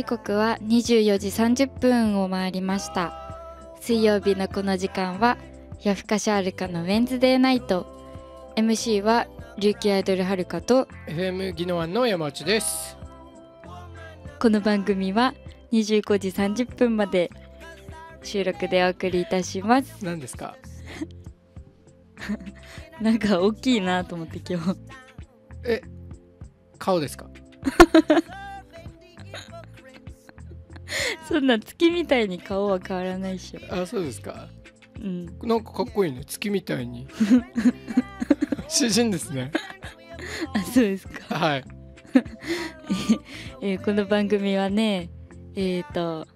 時刻は24時30分を回りました水曜日のこの時間は夜更かしあるかのウェンズデーナイト MC は琉球アイドルはるかと FM ギノワンの山内ですこの番組は25時30分まで収録でお送りいたします何ですか なんか大きいなと思って今日え顔ですか そんな月みたいに顔は変わらないしょあそうですかうんなんかかっこいいね月みたいに 詩人ですねあそうですかはい えー、この番組はねえっ、ー、と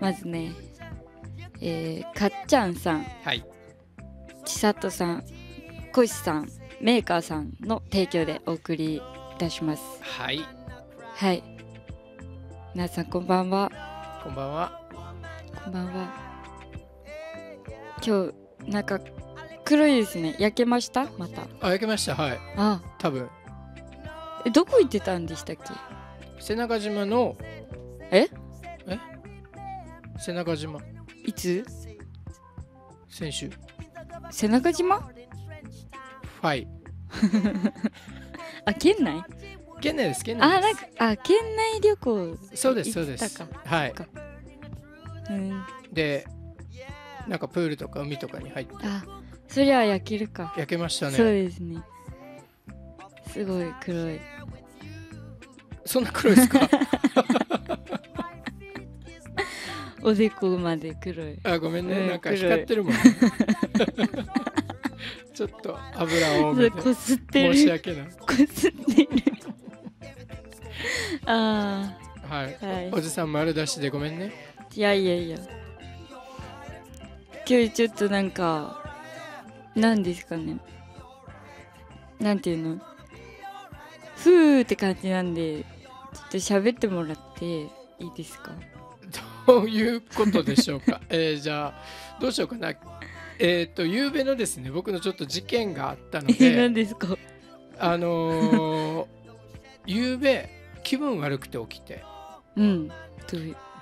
まずねえー、かっちゃんさんはいちさとさんこいしさんメーカーさんの提供でお送りいたしますはいはい皆さんこんばんはこんばんはこんばんは今日なんか黒いですね焼けましたまたあ焼けましたはいあ多分えどこ行ってたんでしたっけ背中島のええ背中島いつ先週背中島はい あ県内県内です県内ですあなんかあ県内旅行そうですそうですはいでなんかプールとか海とかに入ってあそりゃ焼けるか焼けましたねそうですねすごい黒いそんな黒いですか おでこまで黒いあごめんね、なんか光ってるもん、ね、ちょっと油を多めこすって申し訳ないこすってるああ、はい、はい、おじさん丸出しでごめんねいやいやいや今日ちょっとなんか何ですかねなんていうのふーって感じなんでちょっと喋ってもらっていいですかどういうことでしょうか えー、じゃあどうしようかなえっ、ー、と夕べのですね僕のちょっと事件があったので何ですかあのー、夕べ気分悪くて起きて、うん、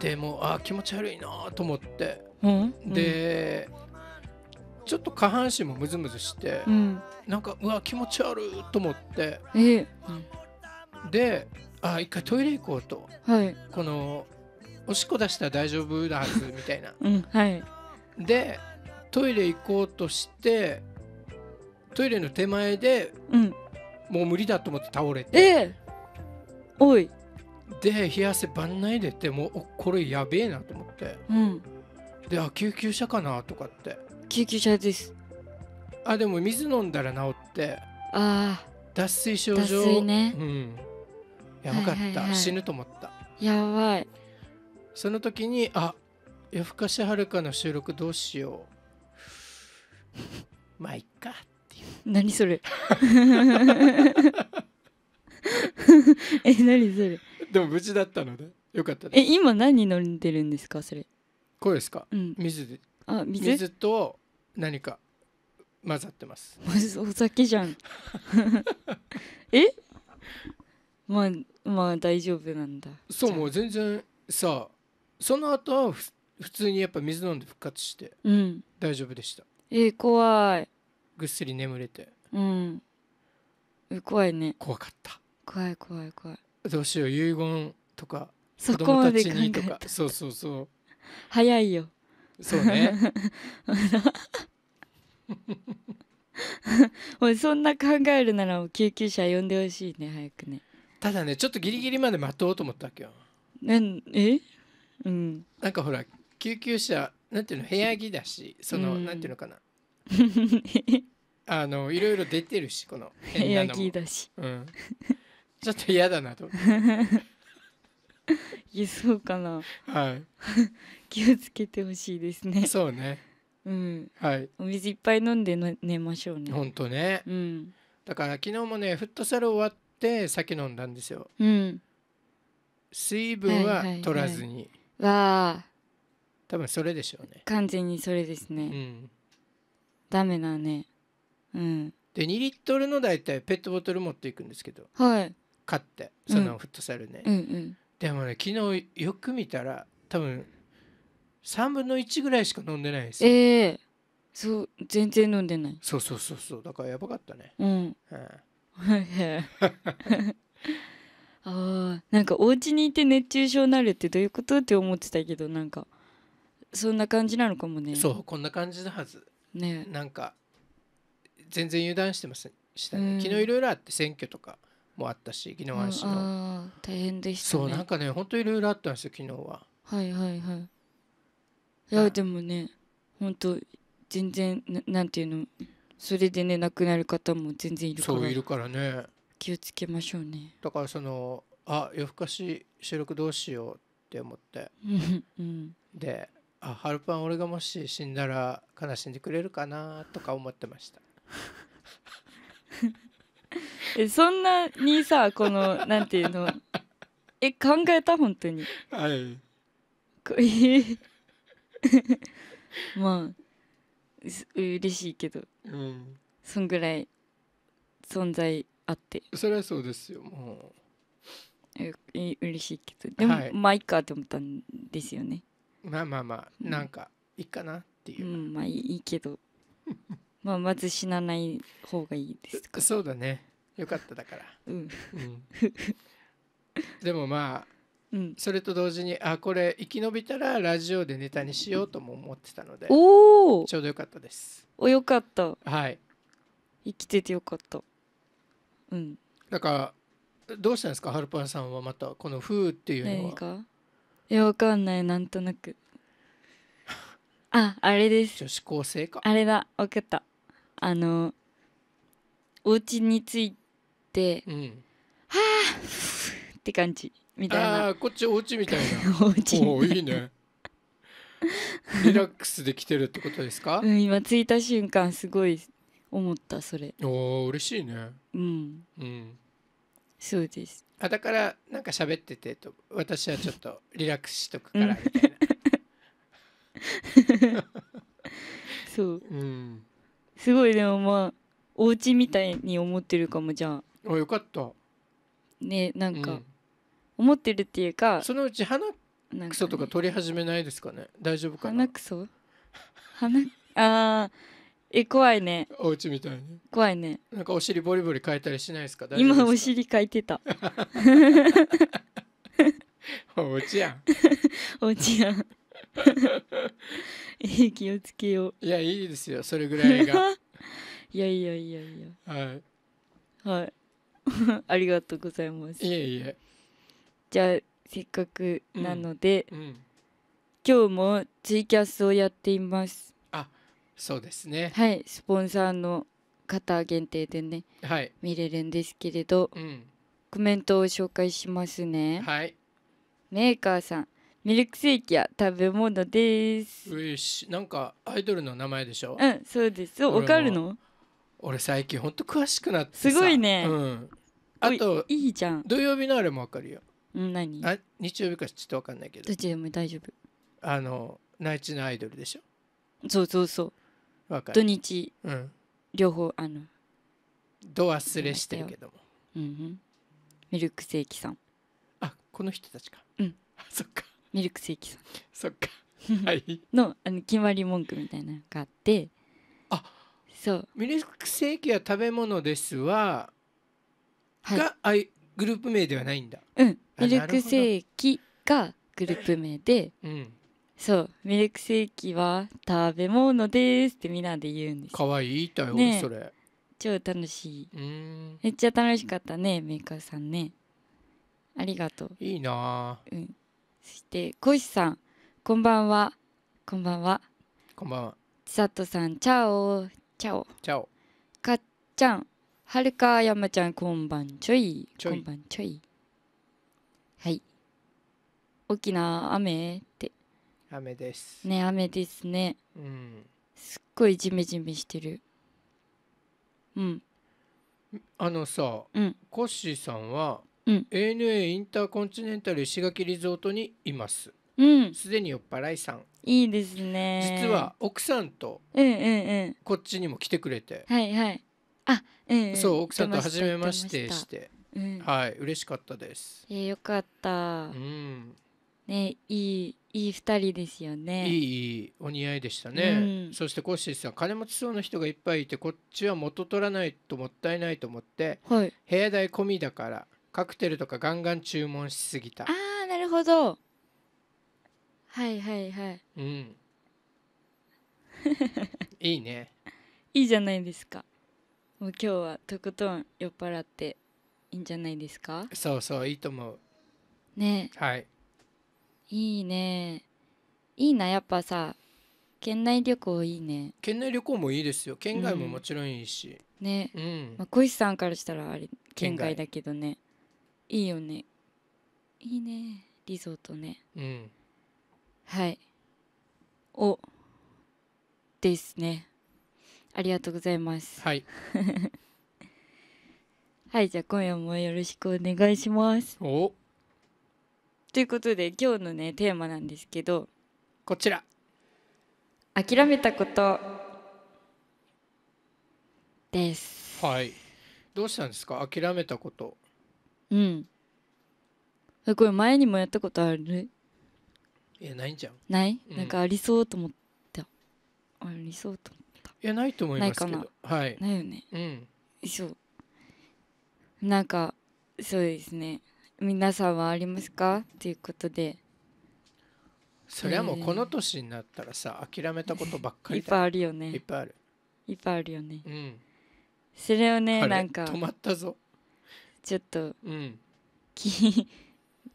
でもあ気持ち悪いなと思って、うん、で、うん、ちょっと下半身もムズムズして、うん、なんかうわ気持ち悪いと思って、えー、であ一回トイレ行こうと、はい、このおしっこ出したら大丈夫だはずみたいな。はい、でトイレ行こうとしてトイレの手前で、もう無理だと思って倒れて。えーおいで冷や汗ばんないでってもうこれやべえなと思ってうんであ救急車かなとかって救急車ですあでも水飲んだら治ってああ脱水症脱状水ねうんやばかった、はいはいはい死ぬと思ったやばいその時にあ夜更かしはるかの収録どうしよう まあいっかっていう何それ え何それでも無事だったのでよかったですえ今何飲んでるんですかそれこうですか、うん水であ水水と何か混ざってます お酒じゃん えまあまあ大丈夫なんだそうもう全然さその後は普通にやっぱ水飲んで復活してうん大丈夫でしたえー怖いぐっすり眠れてうん怖いね怖かった怖い怖い怖いどうしよう遺言とかそこまで考えたそうそうそう早いよそうね もうそんな考えるなら救急車呼んでほしいね早くねただねちょっとギリギリまで待とうと思ったっけよなんえうんなんかほら救急車なんていうの部屋着だしその、うん、なんていうのかな あのいろいろ出てるしこの部屋着だし、うん、ちょっと嫌だなと思っていそうかなはい、気をつけてほしいですねそうねうんはいお水いっぱい飲んでの寝ましょうねほんとねうんだから昨日もねフットサル終わって酒飲んだんですようん水分は取らずに、わあ多分それでしょうね完全にそれですね、うんダメだねうんで2リットルの大体ペットボトル持っていくんですけどはい勝ってそのフットサルね、うんうん、でもね昨日よく見たら多分3分の1ぐらいしか飲んでないですええー、そう全然飲んでないそうそうそうそうだからやばかったねうん、あなんかお家にいて熱中症になるってどういうことって思ってたけどなんかそんな感じなのかもねそうこんな感じのはずねなんか全然油断してましたね、うん、昨日いろいろあって選挙とかもあったし宜野湾市の、うん、大変でした、ね、そうなんかね本当いろいろあったんですよ昨日ははいはいはいいやでもね本当全然ななんていうのそれでね亡くなる方も全然いるからそういるからね気をつけましょうねだからそのあ夜更かし収録どうしようって思って、うん、であハルパン俺がもし死んだら悲しんでくれるかなとか思ってました えそんなにさこのなんていうのえ考えた本当にはい まあう嬉しいけど、うん、そんぐらい存在あってそれはそうですよもうえ嬉しいけどでも、はい、まあいいかって思ったんですよねまあまあまあ、うん、なんかいいかなっていう、うん、まあいいけど まあまず死なない方がいいですかそうだねよかっただから、でもまあ、うん、それと同時にあこれ生き延びたらラジオでネタにしようとも思ってたのでおちょうどよかったですおよかったはい生きててよかったうんだからどうしたんですかハルパンさんはまたこの「ふう」っていうのは何かいやわかんないなんとなくああれです女子高生かあれだ分かったあのお家について、うん、はあって感じみたいなあこっちお家みたいな お家おいいねリラックスできてるってことですか、うん、今着いた瞬間すごい思ったそれお嬉しいねうん、うん、そうですあだからなんか喋っててと私はちょっとリラックスしとくからみたいな、うん、そう、うん、すごいでもまあお家みたいに思ってるかもじゃああよかったねなんか、思ってるっていうかそのうち鼻なんかソとか取り始めないですかね大丈夫かな鼻くそ鼻 あえ怖いねお家みたいに怖いねなんかお尻ボリボリ変えたりしないですか大丈夫今お尻変えてたお家やん お家やん え気をつけよういやいいですよそれぐらいがいやいやいやいやはいはい ありがとうございますいえいえじゃあせっかくなので、うんうん、今日もツイキャスをやっていますあそうですねはいスポンサーの方限定でね、はい、見れるんですけれど、うん、コメントを紹介しますねはいメーカーさんミルクセーキは食べ物ですうしなんかアイドルの名前でしょうんそうですわかるの俺最近ほんと詳しくなってすごいね、うん、あといいじゃん土曜日のあれもわかるよん何あ日曜日かちょっとわかんないけどどっちでも大丈夫あの内地のアイドルでしょそうそうそうわか土日うん両方あのど忘れしてるけどもうんミルクセーキさんあこの人たちかうんあそっかミルクセーキさんそっか はいのあの決まり文句みたいなのがあってあそうミルクセーキは食べ物ですはが、はい、グループ名ではないんだうんミルクセーキがグループ名で、うん、そうミルクセーキは食べ物ですってみんなで言うんですかわいいだよ、ね、それ超楽しいめっちゃ楽しかったねメーカーさんねありがとういいなうんそしてコシさんこんばんはこんばんはこんばんはさとさんチャオチャオチャオかっちゃんはるか山ちゃんこんばんちょいちょいこんばんちょいはい大きな雨って雨ですね雨ですねうんすっごいジメジメしてるうんあのさ、うん、コッシーさんは、うん、ANA インターコンチネンタル石垣リゾートにいますすで、うん、に酔っ払いさんいいですね実は奥さんと、うんうんうん、こっちにも来てくれてはいはいあえそう奥さんと初めましてして、うん、はい嬉しかったです。えー、よかった。うん、ねいいいい二人ですよね。いいお似合いでしたね。うん、そしてコッシーさん金持ちそうな人がいっぱいいてこっちは元取らないともったいないと思って、はい、部屋代込みだからカクテルとかガンガン注文しすぎた。ああなるほど。はいはいはい。うん。いいね。いいじゃないですか。もう今日はとことん酔っ払っていいんじゃないですかそうそういいと思うねはいいいねいいなやっぱさ県内旅行いいね県内旅行もいいですよ県外ももちろんいいし、うん、ね、うん、まあ、小石さんからしたらあれ県外だけどねいいよねいいねリゾートねうんはいおですねありがとうございます。はい。はい、じゃあ今夜もよろしくお願いします。おということで今日のねテーマなんですけどこちら諦めたことですはいどうしたんですか諦めたことうんこれ前にもやったことあるいやないんじゃんない、うん、なんかありそうと思ったありそうと思ったいやないと思いますけどはいないよねうんそうなんかそうですね皆さんはありますかっていうことでそりゃもうこの年になったらさ諦めたことばっかり いっぱいあるよねいっぱいあるいっぱいあるよねうんそれをねなんか止まったぞちょっと、うん、き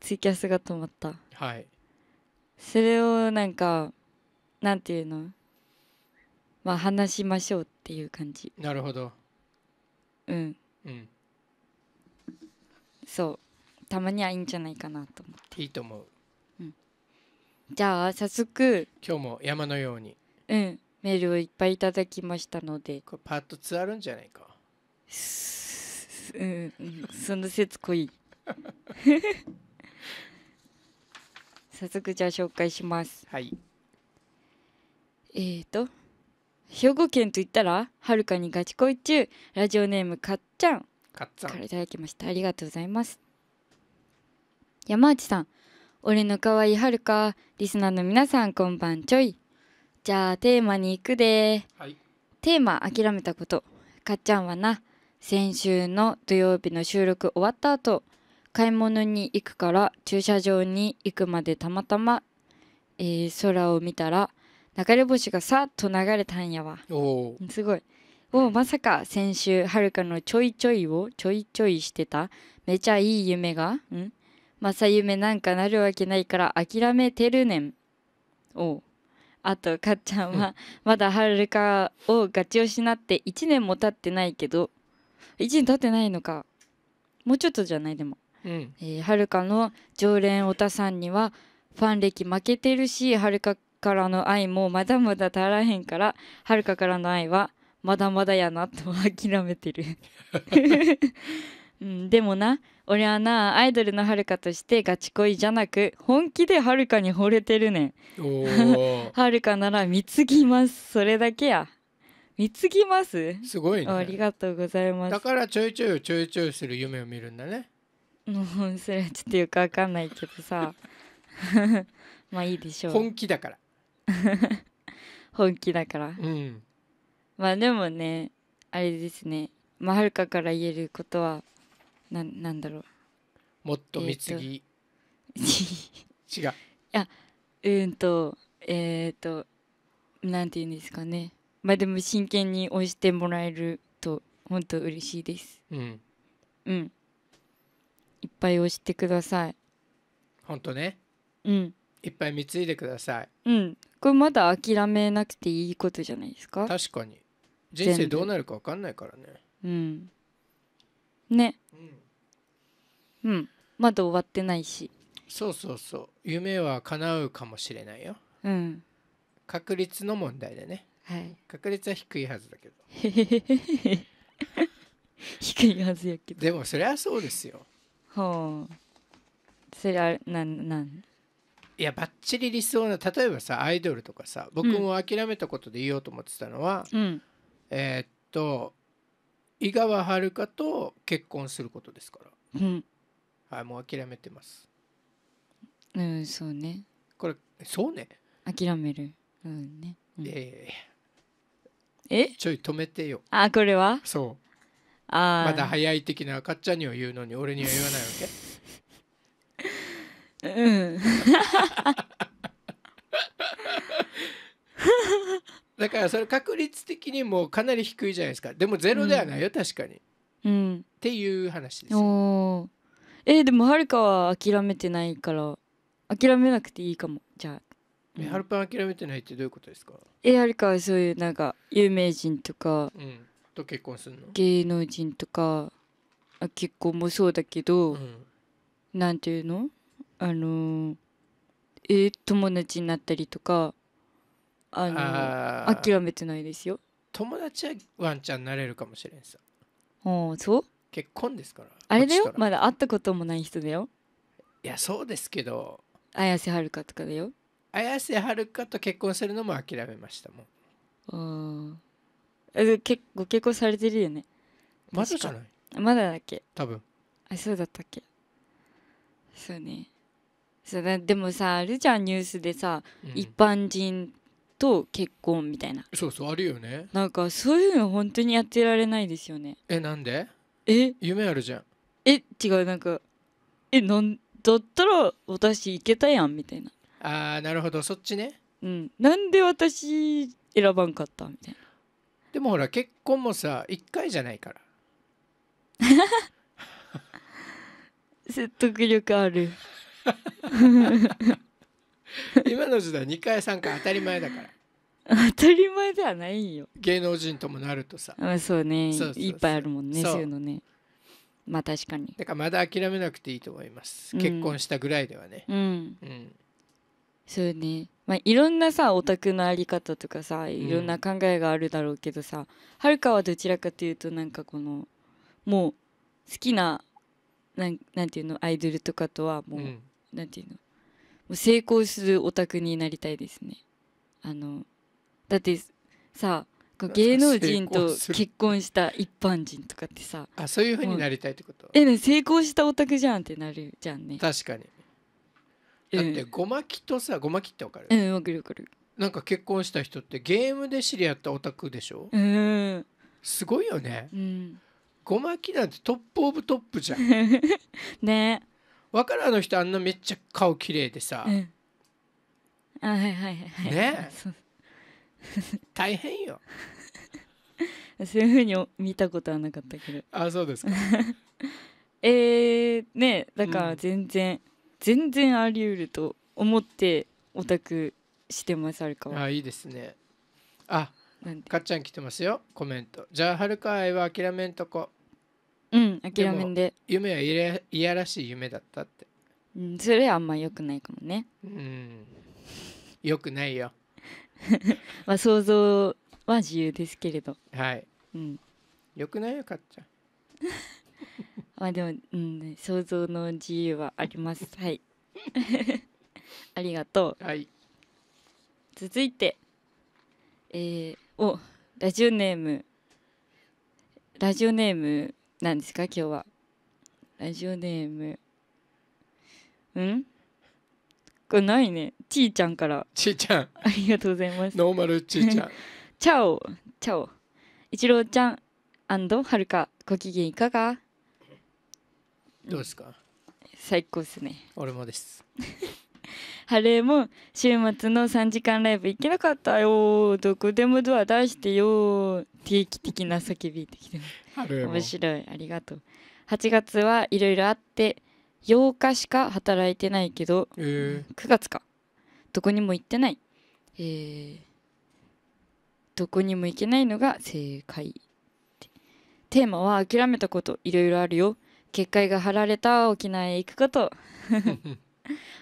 ツイキャスが止まったはいそれをなんかなんていうのまあ、話しましょうっていう感じなるほどうんうんそうたまにはいいんじゃないかなと思っていいと思うじゃあ早速今日も山のようにうんメールをいっぱいいただきましたのでこれパート2あるんじゃないかうんその説濃い 早速じゃあ紹介しますはいえーと兵庫県と言ったらはるかにガチ恋中ラジオネームかっちゃんかっちゃんからいただきましたありがとうございます山内さん俺の可愛いはるかリスナーの皆さんこんばんちょいじゃあテーマに行くで、はい、テーマ諦めたことかっちゃんはな先週の土曜日の収録終わった後買い物に行くから駐車場に行くまでたまたま、えー、空を見たら流れ星がさっと流れたんやわすごいおまさか先週はるかのちょいちょいをちょいちょいしてためちゃいい夢がん正夢なんかなるわけないから諦めてるねんおあとかっちゃんはまだはるかをガチ押しなって1年も経ってないけど1年経ってないのかもうちょっとじゃないでも、うん、えー、はるかの常連おたさんにはファン歴負けてるしはるかからの愛もまだまだ足らへんからはるかからの愛はまだまだやなと諦めてるうん、でもな俺はなアイドルのはるかとしてガチ恋じゃなく本気ではるかに惚れてるねん はるかなら貢ぎますそれだけや貢ぎますすごい、ね、ありがとうございますだからちょいちょいちょいちょいする夢を見るんだねもうそれはちょっとよくわかんないけどさ まあいいでしょう本気だから 本気だからうんまあでもねあれですねまあはるかから言えることはななんだろうもっと貢ぎ、違う うーんとえっ、ー、となんて言うんですかねまあでも真剣に押してもらえると本当嬉しいですうんうんいっぱい押してください本当ねうんいっぱい貢いでくださいうんこれまだ諦めなくていいことじゃないですか確かに人生どうなるか分かんないからねうんねうん、うん、まだ終わってないしそうそうそう夢は叶うかもしれないようん確率の問題でねはい確率は低いはずだけど 低いはずやけどでもそりゃそうですよほうそりゃなんなんいやばっちり理想な例えばさアイドルとかさ僕も諦めたことで言おうと思ってたのは、うん、えー、っと井川遥と結婚することですから、うん、はいもう諦めてますうんそうねこれそうね諦めるうんね、うん、えー、えちょい止めてよあこれはそうあまだ早い的な赤っちゃんには言うのに俺には言わないわけうん だからそれ確率的にもかなり低いじゃないですかでもゼロではないよ、うん、確かに、うん、っていう話ですおえー、でもはるかは諦めてないから諦めなくていいかもじゃあ、うん、はるぱん諦めてないってどういうことですかえー、はるかはそういうなんか有名人とか、うん、と結婚するの芸能人とかあ結婚もそうだけど、うん、なんていうのあのえ友達になったりとかあのあ諦めてないですよ友達はワンちゃんなれるかもしれんさああそう結婚ですからあれだよまだ会ったこともない人だよいやそうですけど綾瀬はるかとかだよ綾瀬はるかと結婚するのも諦めましたもんああえけご結婚されてるよねまだじゃないまだだっけ多分あそうだったっけそうねそうだでもさあるじゃんニュースでさ、うん一般人と結婚みたいなそうそうあるよねなんかそういうの本当にやってられないですよねえなんでえ夢あるじゃんえ違うなんかえなんだったら私いけたやんみたいなあーなるほどそっちねうんなんで私選ばんかったみたいなでもほら結婚もさ1回じゃないから 説得力ある 今の時代2回3回当たり前だから当たり前ではないんよ芸能人ともなるとさあそうねそうそうそういっぱいあるもんねそうそういうのねまあ確かにだからまだ諦めなくていいと思います、うん結婚したぐらいではねうんうんそうねまあいろんなさオタクのあり方とかさいろんな考えがあるだろうけどさ、はるかはどちらかというとなんかこのもう好きななんなんていうのアイドルとかとはもううんなんていうのもう成功するオタクになりたいですねあのだってさ芸能人と結婚した一般人とかってさあそういうふうになりたいってことえ、ね、成功したオタクじゃんってなるじゃんね確かにだってごまきとさごまきってわかるうんわかるわかるなんか結婚した人ってゲームで知り合ったオタクでしょうんすごいよね、うん、ごまきなんてトップオブトップじゃん ね若菜の人あんなめっちゃ顔綺麗でさ、うん、あはいはいはいはいね大変よ そういうふうに見たことはなかったけどあそうですか えー、ねだから全然、うん、全然あり得ると思ってオタクしてますあるかはあいいですねあかっちゃん来てますよコメントじゃあはるか愛は諦めんとこうん諦めんで夢はいやいやらしい夢だったってうんそれはあんま良くないかもねうん良くないよ まあ想像は自由ですけれどはいうんよくないよかっちゃん まあでも、うん、想像の自由はあります はいありがとう、はい、続いてえー、おラジオネームラジオネームなんですか今日はラジオネームうんこれないねちーちゃんからちーちゃんありがとうございますノーマルちーちゃん チャオチャオ一郎ちゃんはるかご機嫌いかがどうですか、最高っすね俺もです晴れも週末の3時間ライブ行けなかったよどこでもドア出してよ定期的な叫びってきて面白いありがとう8月はいろいろあって8日しか働いてないけど、えー、9月かどこにも行ってないえー、どこにも行けないのが正解テーマは諦めたこといろいろあるよ結界が張られた沖縄へ行くこと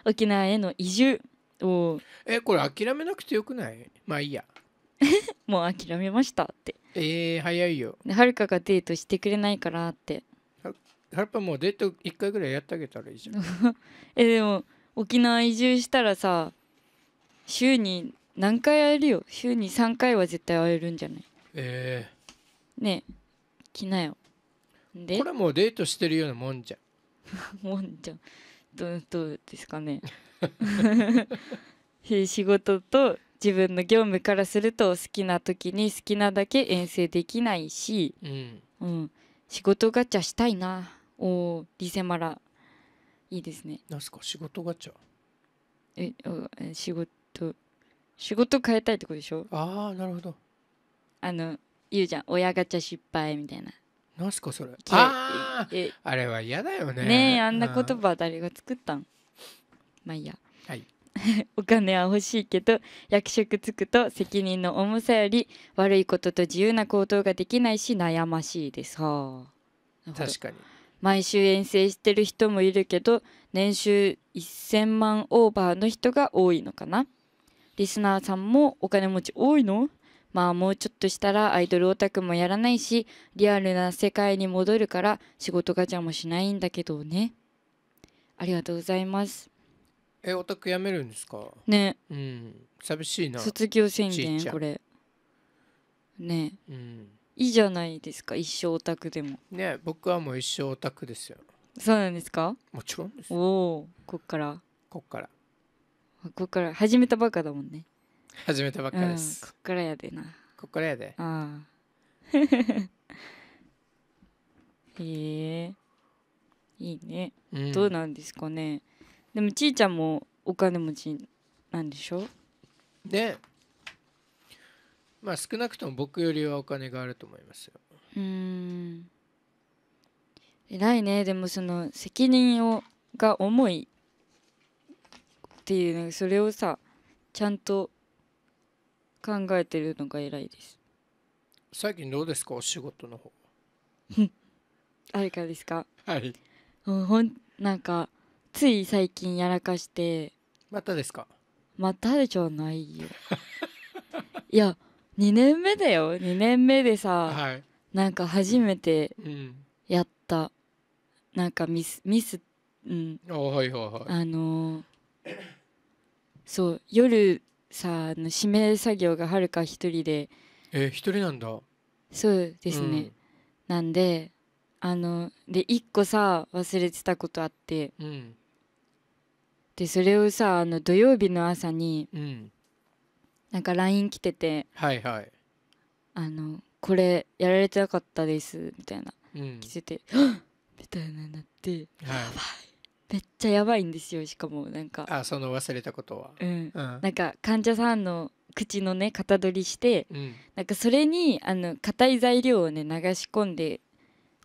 沖縄への移住をえこれ諦めなくてよくないまあいいや もう諦めましたってえー、早いよはるかがデートしてくれないからってはるぱもうデート1回ぐらいやってあげたらいいじゃん えでも沖縄移住したらさ週に何回会えるよ週に3回は絶対会えるんじゃないええー、ねえ来なよでこれもうデートしてるようなもんじゃん もんじゃんどどうですかね仕事と自分の業務からすると好きな時に好きなだけ遠征できないし、うん、うん、仕事ガチャしたいなおリセマラいいですね何すか仕事ガチャえお仕事仕事変えたいってことでしょああなるほどあの言うじゃん親ガチャ失敗みたいな何すかそれああれは嫌だよねねあんな言葉誰が作ったんまあいいやはい お金は欲しいけど役職つくと責任の重さより悪いことと自由な行動ができないし悩ましいですはあ確かに毎週遠征してる人もいるけど年収1000万オーバーの人が多いのかなリスナーさんもお金持ち多いのまあもうちょっとしたらアイドルオタクもやらないし、リアルな世界に戻るから仕事ガチャもしないんだけどね。ありがとうございます。え、オタク辞めるんですかね。うん。寂しいな。卒業宣言、これ。ね、うん。いいじゃないですか、一生オタクでも。ね僕はもう一生オタクですよ。そうなんですかもちろんです。おお、こっから。こっから。こっから始めたばっかだもんね。始めたばっかです、うん、こっからやでなこっからやでああ へえいいね、うん、どうなんですかねでもちいちゃんもお金持ちなんでしょでまあ少なくとも僕よりはお金があると思いますようん偉いねでもその責任をが重いっていうそれをさちゃんと考えてるのが偉いです最近どうですかお仕事の方 あれからですかはいもほんなんかつい最近やらかしてまたですかまたでじゃないよ いや2年目だよ2年目でさ、はい、なんか初めてやった、うん、なんかミスミスうん、あはいはいはい、あのー、そう夜さあの指名作業がはるか一人でえ一人なんだそうですね、うん、なんであので一個さ忘れてたことあって、うん、でそれをさあの土曜日の朝に、うん、なんか LINE 来てて「はいはい、あのこれやられてなかったです」みたいな、うん、来てて「みたいなになって「はい、やばい」めっちゃやばいんですよしかもなんかあその忘れたことは、うん、うん、なんか患者さんの口のね型取りして、うん、なんかそれにあの硬い材料をね流し込んで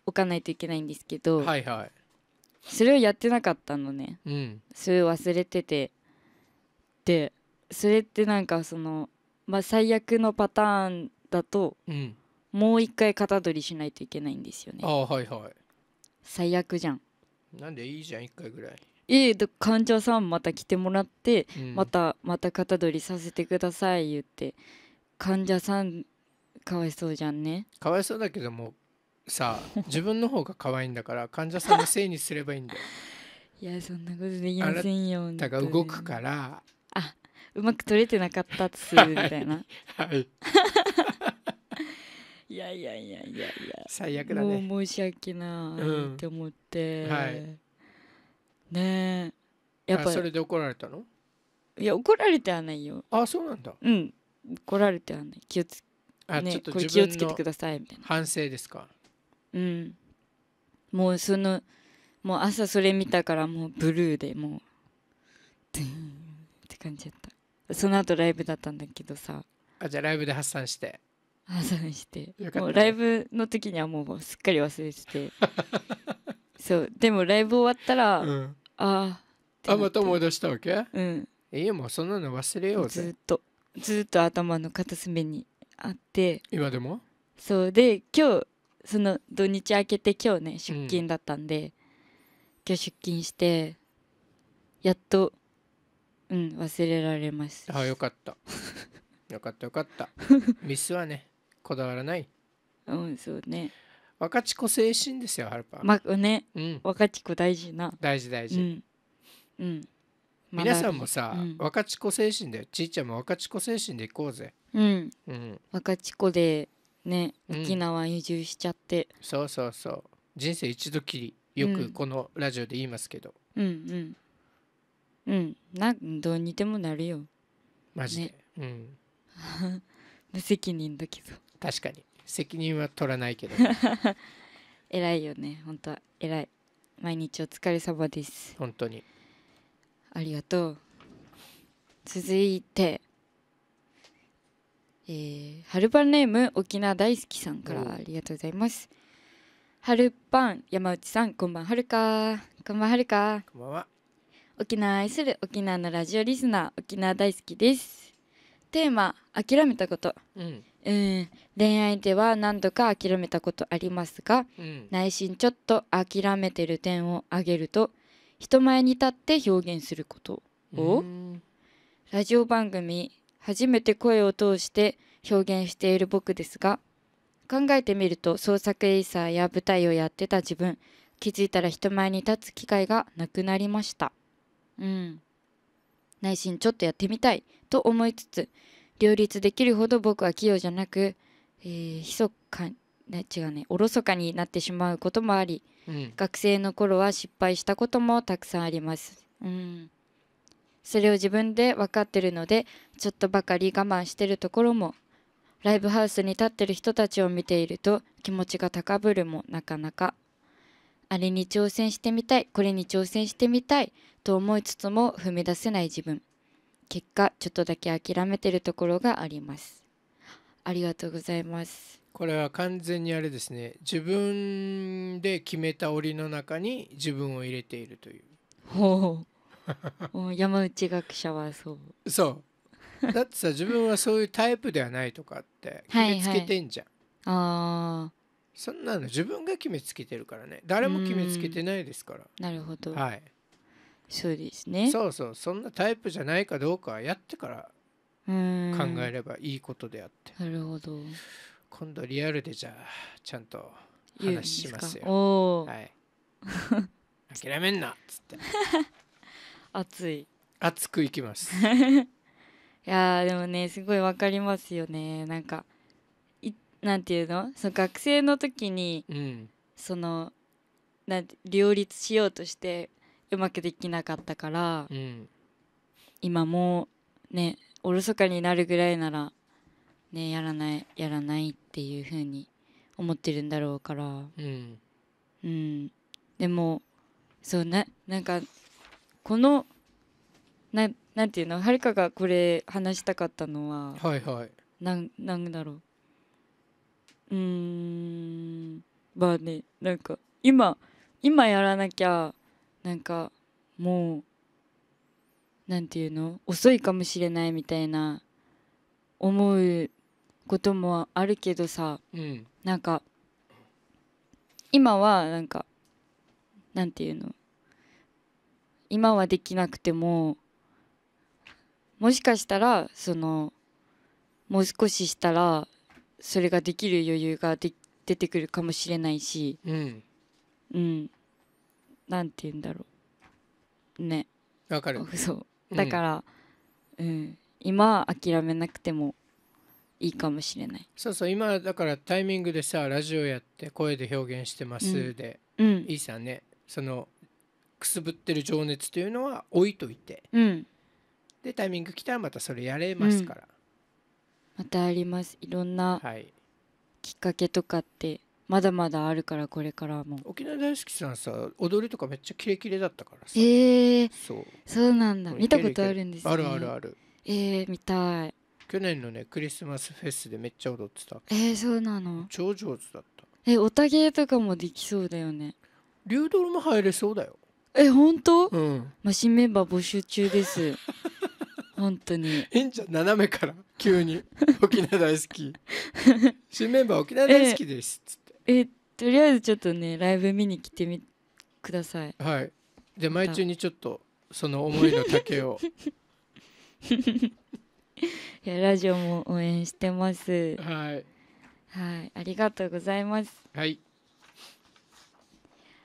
おかないといけないんですけど、はいはい、それをやってなかったのね、うん、それを忘れててでそれってなんかその、まあ、最悪のパターンだと、うん、もう一回型取りしないといけないんですよね。あはいはい、最悪じゃんなんでいいじゃん1回ぐらいいい館長さんまた来てもらって、うん、またまた型取りさせてください言って患者さんかわいそうじゃんねかわいそうだけどもさあ自分の方が可愛いんだから患者さんのせいにすればいいんだよ いやそんなことできませんよだから動くからあうまく取れてなかったっつみたいなはいいやいやいやいやいや最悪だねもう申し訳ないって思って、うん、はい、ねえやっぱそれで怒られたのいや怒られてはないよあそうなんだうん怒られてはない気をつあ、ね、ちょっとこれ気をつけてくださいみたいな反省ですかうんもうそのもう朝それ見たからもうブルーでもうドゥーンって感じやったその後ライブだったんだけどさあじゃあライブで発散して朝にしてもうライブの時にはもうすっかり忘れてて そうでもライブ終わったら、うん、ああまた思い出したわけうんいやもうそんなの忘れようずっとずっと頭の片隅にあって今でもそうで今日その土日明けて今日ね出勤だったんで、うん、今日出勤してやっとうん忘れられますあよかったよかったよかった ミスはねこだわらないうんそうね若ち子精神ですよハルパまあね、うん、若ち子大事な大事大事、うんうん、皆さんもさ、うん、若ち子精神でちいちゃんも若ち子精神で行こうぜうん、うん、若ち子でね沖縄移住しちゃって、うん、そうそうそう人生一度きりよくこのラジオで言いますけどうんうんうんなんどうにでもなるよマジで、ね、うん 無責任だけど確かに責任は取らないけど 偉いよね本当は偉い毎日お疲れ様です本当にありがとう続いてえー、春パンネーム沖縄大好きさんからありがとうございます春パン山内さんこんばんはるかこんばんはるかこんばんは沖縄愛する沖縄のラジオリスナー沖縄大好きですテーマ「諦めたこと」うん、うん恋愛では何度か諦めたことありますが、うん、内心ちょっと諦めてる点を挙げると人前に立って表現することをラジオ番組「初めて声を通して表現している僕ですが考えてみると創作エイサーや舞台をやってた自分気づいたら人前に立つ機会がなくなりました。うん内心ちょっとやってみたいと思いつつ両立できるほど僕は器用じゃなく、えー、ひそかね違うねおろそかになってしまうこともあり、うん、学生の頃は失敗したこともたくさんあります。うんそれを自分で分かってるのでちょっとばかり我慢してるところもライブハウスに立ってる人たちを見ていると気持ちが高ぶるもなかなかあれに挑戦してみたいこれに挑戦してみたいと思いつつも踏み出せない自分結果ちょっとだけ諦めてるところがありますありがとうございますこれは完全にあれですね自分で決めた檻の中に自分を入れているというほう山内学者はそうそうだってさ自分はそういうタイプではないとかって決めつけてんじゃん、はいはい、ああそんなの自分が決めつけてるからね誰も決めつけてないですからなるほど、はい、そうですねそうそうそんなタイプじゃないかどうかはやってから考えればいいことであってなるほど今度リアルでじゃあちゃんと話しますよはい諦めんなっつって 熱い熱くいきます いやでもねすごいわかりますよねなんかなんていうのその学生の時に、うん、そのな両立しようとしてうまくできなかったから、うん、今もうねおろそかになるぐらいなら、ね、やらないやらないっていうふうに思ってるんだろうから、うん、うん、でもそうななんかこのななんていうのはるかがこれ話したかったのは、はいはい、ななんだろううーんまあねなんか今今やらなきゃなんかもう何て言うの遅いかもしれないみたいな思うこともあるけどさ、うん、なんか今はなんかなんていうの今はできなくてももしかしたらそのもう少ししたらそれができる余裕がで出てくるかもしれないし、うん、うん、なんて言うんだろうねわかるそうだから、うん、うん、今諦めなくてもいいかもしれないそうそう今だからタイミングでさラジオやって声で表現してますで、うん、いいさねそのくすぶってる情熱というのは置いといて、うん、でタイミング来たらまたそれやれますから、またありますいろんなきっかけとかってまだまだあるからこれからも沖縄大好きさんさ踊りとかめっちゃキレキレだったからさええー、そうそうなんだ見たことあるんです、ね、あるあるあるええー、見たい去年のねクリスマスフェスでめっちゃ踊ってたえー、そうなの超上手だったえおたげとかもできそうだよね流動も入れそうだよえ本当うんマシンメンバー募集中です本当にえんちゃん斜めから急に「沖縄大好き新メンバー沖縄大好きです」っつってええとりあえずちょっとねライブ見に来てみくださいはいで毎中にちょっとその思いの丈を いやラジオも応援してますはいはいありがとうございますはい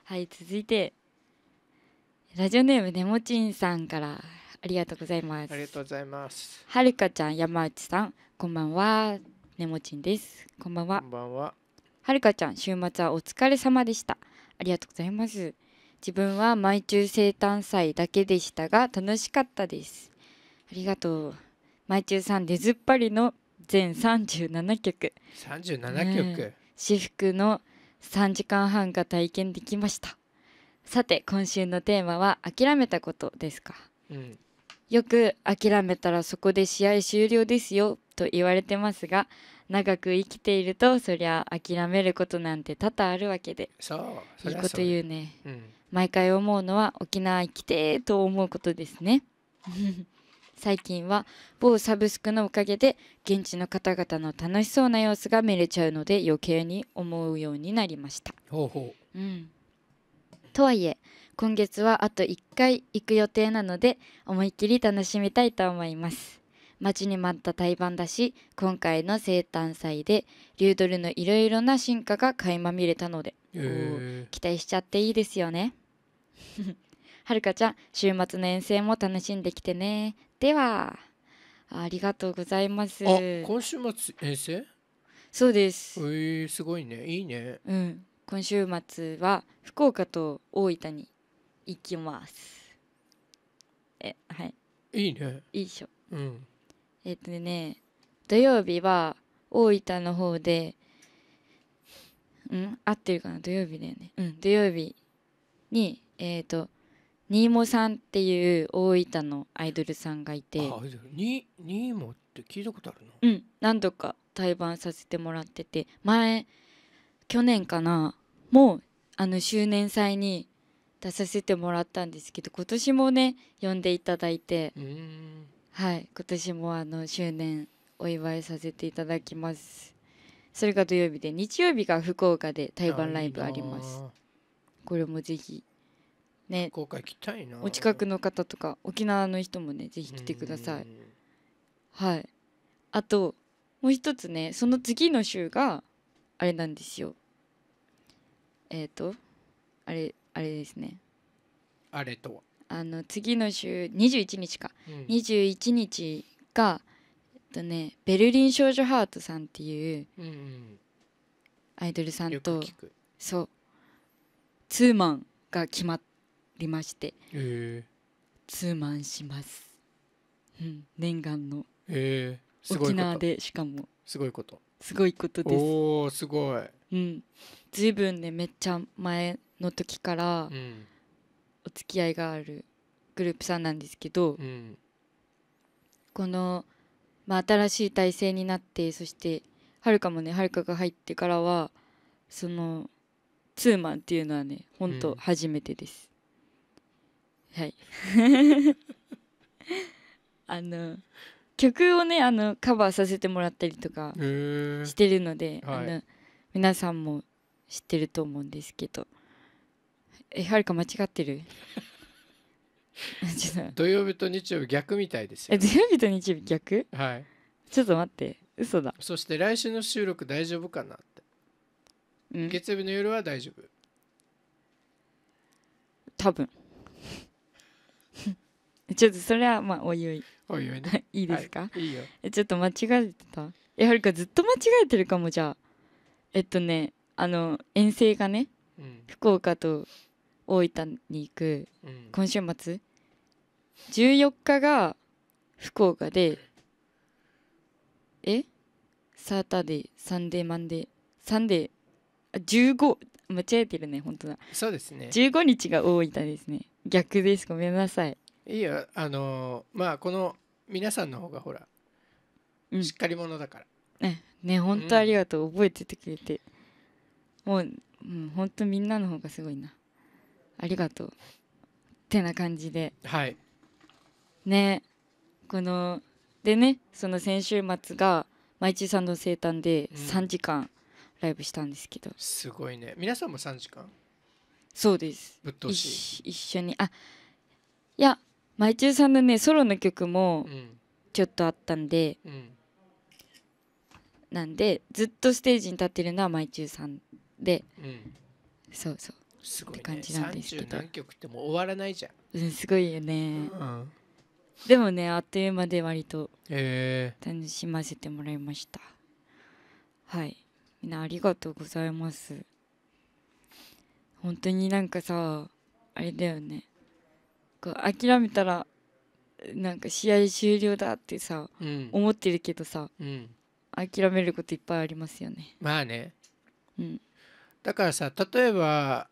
はい続いてラジオネームねもちんさんからありがとうございます。ありがとうございます。はるかちゃん、山内さん、こんばんは。ねもちんです。こんばんは。こんばんは。はるかちゃん、週末はお疲れ様でした。ありがとうございます。自分は毎中生誕祭だけでしたが、楽しかったです。ありがとう。毎中さん、出ずっぱりの全三十七曲。三十七曲、うん、私服の三時間半が体験できました。さて今週のテーマは「諦めたこと」ですか、うん、よく諦めたらそこで試合終了ですよと言われてますが長く生きているとそりゃ諦めることなんて多々あるわけでそういうこと言うね、うん、毎回思うのは沖縄行きてーと思うことですね 最近は某サブスクのおかげで現地の方々の楽しそうな様子が見れちゃうので余計に思うようになりました。ほうほううん、とはいえ今月はあと1回行く予定なので思いっきり楽しみたいと思います待ちに待った対バンだし今回の生誕祭でリュードルのいろいろな進化が垣間見れたので、えー、期待しちゃっていいですよねはるかちゃん週末の遠征も楽しんできてねではありがとうございます今週末遠征そうですえー、すごいねいいねうん今週末は福岡と大分にいきますえはいいいねいいでしょうんえっ、とね土曜日は大分の方でうん合ってるかな土曜日だよねうん土曜日にえっ、ー、とニーモさんっていう大分のアイドルさんがいてあニニーモって聞いたことあるのうん何度か対バンさせてもらってて前去年かなもうあの周年祭に出させてもらったんですけど今年もね呼んでいただいてはい今年もあの周年お祝いさせていただきますそれが土曜日で日曜日が福岡で台湾ライブありますこれもぜひね福岡行きたいなお近くの方とか沖縄の人もねぜひ来てくださいはいあともう一つねその次の週があれなんですよえっ、ー、とあれあれですねあれとはあの次の週21日か、うん、21日が、えっとね、ベルリン少女ハートさんっていうアイドルさんと、そうツーマンが決まりまして、えー、ツーマンします、うん、念願の、えー、沖縄でしかもすごいことすごいことですおおすごいうん随分ねめっちゃ前の時からお付き合いがあるグループさんなんですけど、うん、この、まあ、新しい体制になってそしてはるかもねはるかが入ってからはそのツーマンっていうのはねほんと初めてです、うん、はい あの曲をねあのカバーさせてもらったりとかしてるので、あの、皆さんも知ってると思うんですけどえはるか間違ってる っ土曜日と日曜日逆みたいですよえ土曜日と日曜日逆はいちょっと待って嘘だそして来週の収録大丈夫かなって、うん月曜日の夜は大丈夫多分 ちょっとそれはまあおいおいおいおいね いいですか、い、いよえちょっと間違えてたえはるかずっと間違えてるかもじゃあえっとねあの遠征がねうん福岡と大分に行く今週末、14日が福岡でえサーターデーサンデーマンデーサンデー15間違えてるね本当だそうですね15日が大分ですね逆ですごめんなさいいいよあのーまあこの皆さんの方がほら、うんしっかり者だからねね本当ありがとう、覚えててくれてもう、うん、本当みんなの方がすごいなありがとうってな感じで、はい、ねこのでねその先週末が舞地さんの生誕で3時間ライブしたんですけど、うん、すごいね皆さんも3時間そうですぶっ通し一緒にあいや舞中さんのねソロの曲もちょっとあったんで、うん、なんでずっとステージに立ってるのは舞中さんで、うん、そうそうすごい、ね、感じなんですけど、曲ってもう終わらないじゃん、うん、すごいよね、うん、でもねあっという間で割と楽しませてもらいました、はいみんなありがとうございます本当になんかさあれだよねこう諦めたらなんか試合終了だってさ、うん、思ってるけどさ、うん、諦めることいっぱいありますよねまあね、うん、だからさ例えば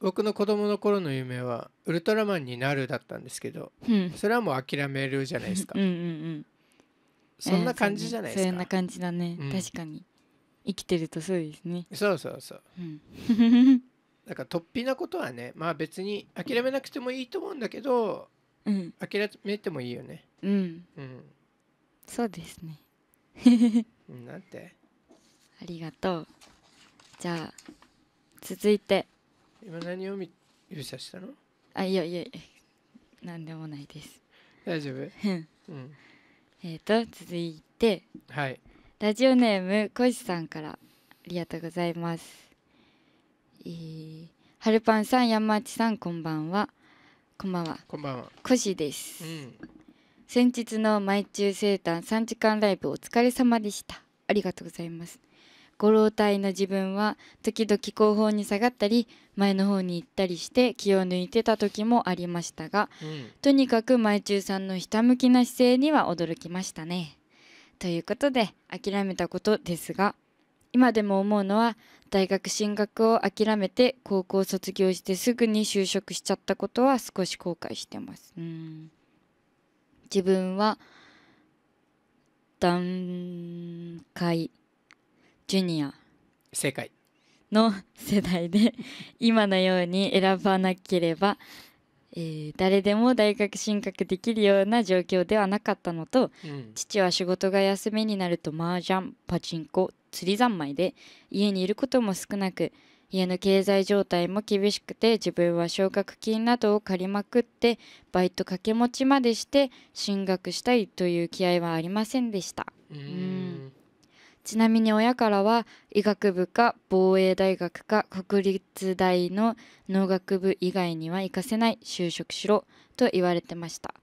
僕の子供の頃の夢はウルトラマンになるだったんですけど、うん、それはもう諦めるじゃないですかうんうん、うん、そんな感じじゃないですか、えー、そんな感じだね、うん、確かに生きてるとそうですねそうそうそう、うん、だ から突飛なことはねまあ別に諦めなくてもいいと思うんだけど、うん、諦めてもいいよねうん、うん、そうですねなんて ありがとうじゃあ続いて今何を指さしたのあいやいや何でもないです大丈夫、うん、えっ、と続いてはいラジオネームこいしさんからありがとうございます、えー、はるぱんさん山内さんこんばんはこんばんはこんばんはこしです、うん、先日の毎中生誕3時間ライブお疲れ様でしたありがとうございますご老体の自分は時々後方に下がったり前の方に行ったりして気を抜いてた時もありましたが、うん、とにかく前中さんのひたむきな姿勢には驚きましたね。ということで諦めたことですが今でも思うのは大学進学を諦めて高校卒業してすぐに就職しちゃったことは少し後悔してます。うん自分は段階ジュニア正解の世代で 今のように選ばなければ、えー、誰でも大学進学できるような状況ではなかったのと、うん、父は仕事が休みになると麻雀パチンコ釣り三昧で家にいることも少なく家の経済状態も厳しくて自分は奨学金などを借りまくってバイト掛け持ちまでして進学したいという気合はありませんでした。うんちなみに親からは医学部か防衛大学か国立大の農学部以外には行かせない就職しろと言われてました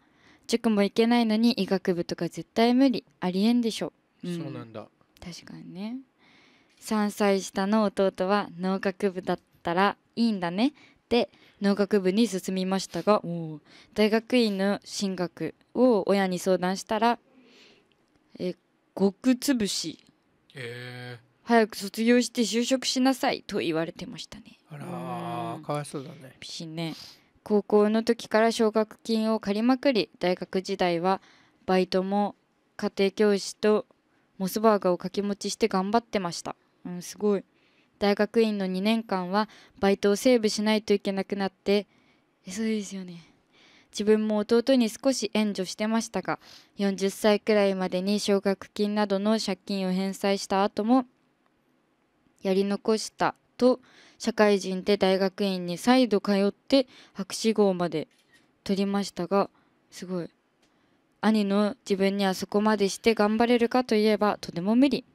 塾も行けないのに医学部とか絶対無理ありえんでしょ、うん、そうなんだ確かにね3歳下の弟は農学部だったらいいんだねで農学部に進みましたが大学院の進学を親に相談したらえ極潰し早く卒業して就職しなさいと言われてましたねあらかわいそうだねね高校の時から奨学金を借りまくり大学時代はバイトも家庭教師とモスバーガーを掛け持ちして頑張ってましたうんすごい大学院の2年間はバイトをセーブしないといけなくなってえそうですよね自分も弟に少し援助してましたが40歳くらいまでに奨学金などの借金を返済した後もやり残したと社会人で大学院に再度通って博士号まで取りましたがすごい兄の自分にはそこまでして頑張れるかといえばとても無理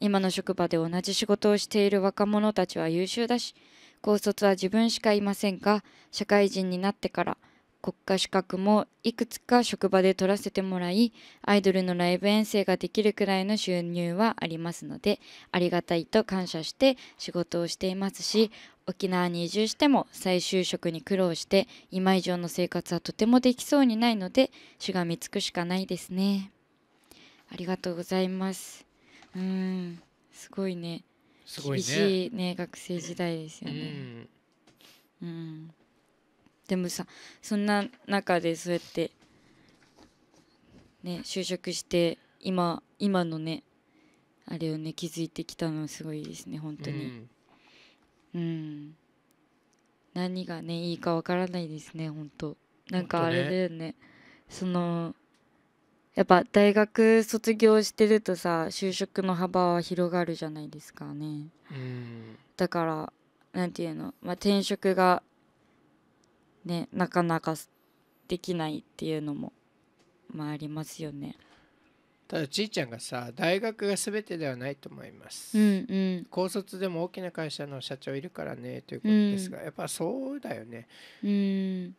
今の職場で同じ仕事をしている若者たちは優秀だし高卒は自分しかいませんが社会人になってから国家資格もいくつか職場で取らせてもらいアイドルのライブ遠征ができるくらいの収入はありますのでありがたいと感謝して仕事をしていますし沖縄に移住しても再就職に苦労して今以上の生活はとてもできそうにないのでしがみつくしかないですねありがとうございますうんすごいねすごいね厳しいね学生時代ですよねうんでもさそんな中でそうやってね就職して今今のねあれをね気づいてきたのはすごいですね本当に、うん、うん、何がねいいかわからないですね本当なんかあれだよね、ね、そのやっぱ大学卒業してるとさ就職の幅は広がるじゃないですかね、うん、だからなんていうの、まあ、転職がねなかなかできないっていうのも、まあ、ありますよね。ただちいちゃんがさ大学が全てではないと思います、うんうん、高卒でも大きな会社の社長いるからねということですが、うん、やっぱそうだよねうん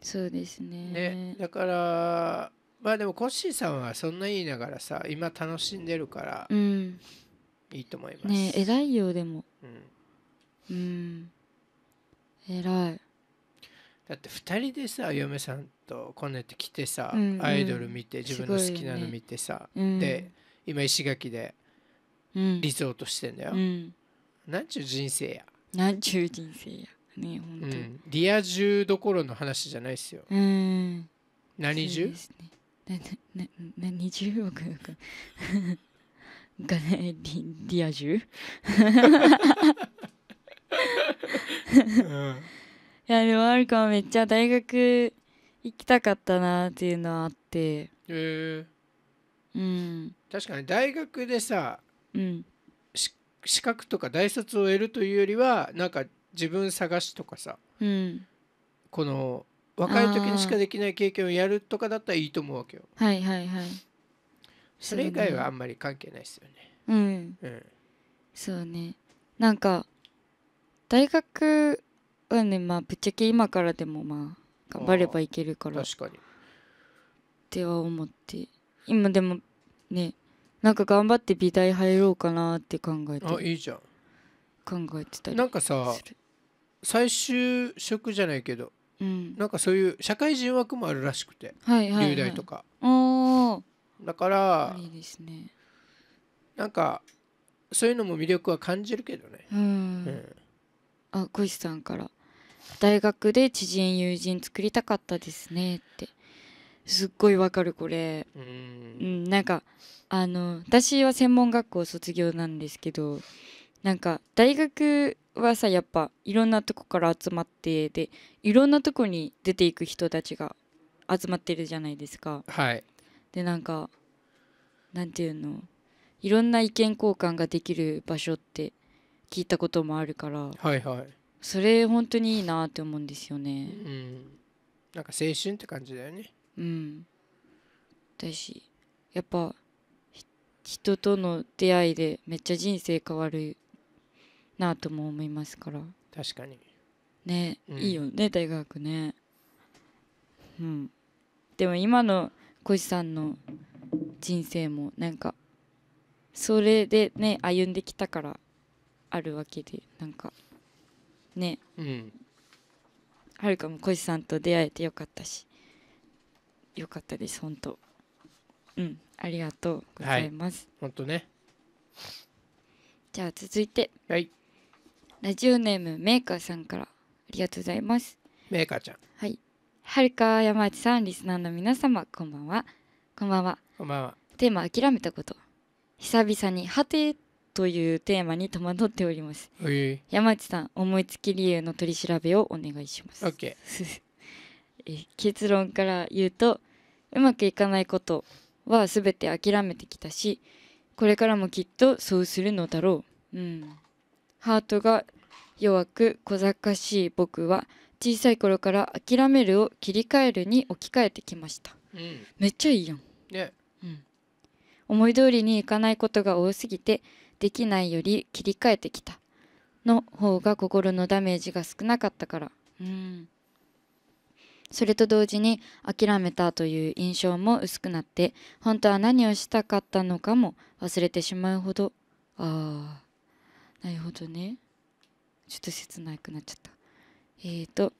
そうですねねだからまあでもコッシーさんはそんな言いながらさ今楽しんでるから、うん、いいと思いますね偉いよでもうん、うん、偉いだって2人でさ嫁さんとこんてきてさ、うんうん、アイドル見て自分の好きなの見てさ、ね、で今石垣でリゾートしてんだよ、うん、なんちゅう人生やなんちゅう人生やね本当、うん、リア充どころの話じゃないっすよ、うん、何充、ね、なな何中僕がねリリア充 うんやでもあるかめっちゃ大学行きたかったなっていうのはあってへえうん確かに大学でさ、うん、資格とか大卒を得るというよりはなんか自分探しとかさ、うん、この若い時にしかできない経験をやるとかだったらいいと思うわけよ。はいはいはい。それ以外はあんまり関係ないですよね。うん。うん、そうね。なんか大学んねまあぶっちゃけ今からでもまあ頑張ればいけるからっ確かにては思って今でもねなんか頑張って美大入ろうかなって考えてあいいじゃん考えてたりなんかさ最終職じゃないけどうんなんかそういう社会人枠もあるらしくてはいはい、はい、大とかおだからいいですねなんかそういうのも魅力は感じるけどねうん、うんあ小石さんから大学で知人友人作りたかったですねってすっごいわかるこれうん、なんかあの私は専門学校卒業なんですけどなんか大学はさやっぱいろんなとこから集まってでいろんなとこに出ていく人たちが集まってるじゃないですか。はい、でなんかなんていうのいろんな意見交換ができる場所って聞いたこともあるから、はいはい、それ本当にいいなって思うんですよねうんなんか青春って感じだよねうんだしやっぱ人との出会いでめっちゃ人生変わるなとも思いますから確かにね、うん、いいよね大学ねうんでも今のコシさんの人生もなんかそれでね歩んできたからあるわけでなんかね、うん、はるかも小石さんと出会えてよかったしよかったです本当うんありがとうございます本当、はい、ねじゃあ続いて、はい、ラジオネームメーカーさんからありがとうございますメーカーちゃんはいはるか山内さんリスナーの皆様こんばんはこんばんはこんばんはテーマ諦めたこと久々にはてというテーマに戸惑っております、山内さん思いつき理由の取り調べをお願いします OK 結論から言うとうまくいかないことは全て諦めてきたしこれからもきっとそうするのだろう、うん、ハートが弱く小賢しい僕は小さい頃から「諦める」を「切り替える」に置き換えてきました、うん、めっちゃいいやん、うん、思い通りにいかないことが多すぎてできないより切り替えてきたの方が心のダメージが少なかったからうんそれと同時に諦めたという印象も薄くなって本当は何をしたかったのかも忘れてしまうほどあーなるほどねちょっと切なくなっちゃったえっ、ー、と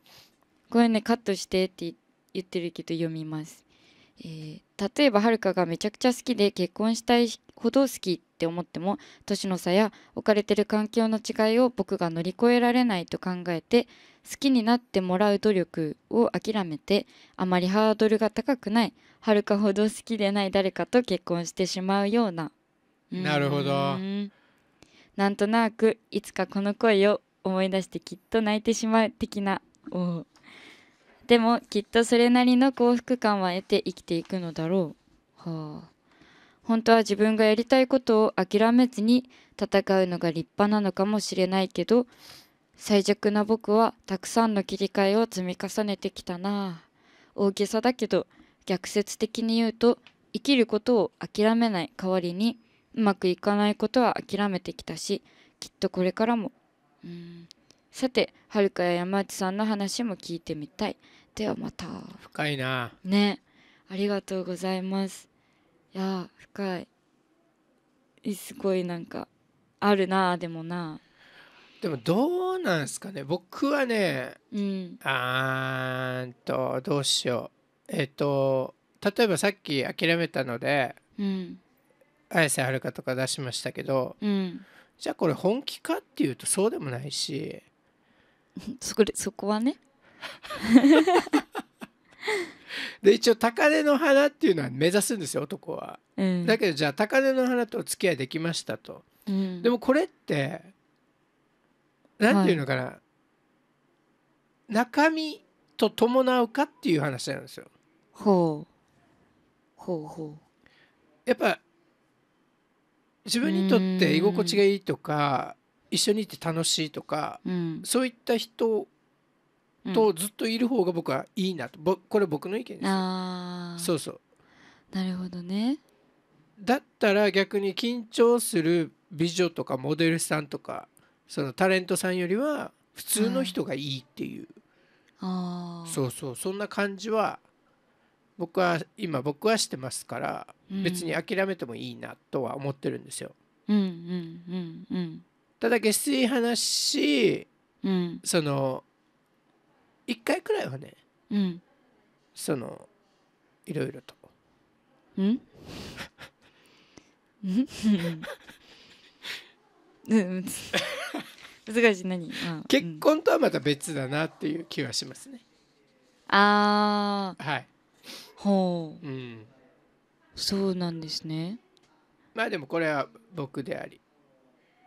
これねカットしてって言ってるけど読みます、えー、例えばはるかがめちゃくちゃ好きで結婚したい歩道好きって思っても年の差や置かれてる環境の違いを僕が乗り越えられないと考えて好きになってもらう努力を諦めてあまりハードルが高くないはるかほど好きでない誰かと結婚してしまうようななるほどなんとなくいつかこの恋を思い出してきっと泣いてしまう的なでもきっとそれなりの幸福感は得て生きていくのだろうはあ本当は自分がやりたいことを諦めずに戦うのが立派なのかもしれないけど、最弱な僕はたくさんの切り替えを積み重ねてきたな大げさだけど、逆説的に言うと、生きることを諦めない代わりに、うまくいかないことは諦めてきたし、きっとこれからも。うんさて、はるかや山内さんの話も聞いてみたい。ではまた。深いな。ね。ありがとうございます。い深いすごいなんかあるなでもなでもどうなんすかね僕はね、うん、あーんとどうしようえっ、ー、と例えばさっき諦めたので、うん、綾瀬はるかとか出しましたけど、うん、じゃあこれ本気かっていうとそうでもないし そこそこはね で一応高嶺の花っていうのは目指すんですよ男は、うん、だけどじゃあ高嶺の花とお付き合いできましたと、うん、でもこれって何て言うのかな、はい、中身と伴うかっていう話なんですよ。ほうほうほうやっぱ自分にとって居心地がいいとか一緒にいて楽しいとか、うん、そういった人とずっといる方が僕はいいなと、これ僕の意見ですあそうそうなるほどねだったら逆に緊張する美女とかモデルさんとかそのタレントさんよりは普通の人がいいっていう、はい、そうそうそんな感じは僕は今僕はしてますから、別に諦めてもいいなとは思ってるんですよ。うんうんうんうん、ただ下水話うん、その一回くらいはね、うん、そのいろいろと。うん難しい何、う結婚とはまた別だなっていう気はしますね。ああはい。ほう、うん、そうなんですね。まあでもこれは僕であり、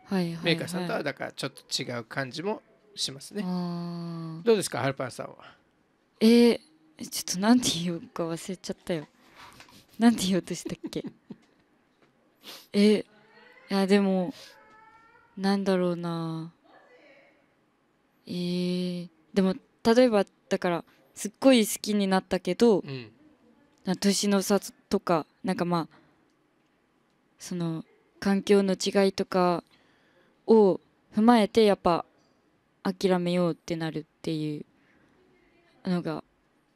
はいはい、はい、メーカーさんとはだからちょっと違う感じもしますね。どうですかハルパーさんは。えー、ちょっと何て言おうか忘れちゃったよ。何て言おうとしたっけ えいやでもなんだろうなえー、でも例えばだからすっごい好きになったけど、うん、年の差とかなんかまあその環境の違いとかを踏まえてやっぱ諦めようってなるっていうのが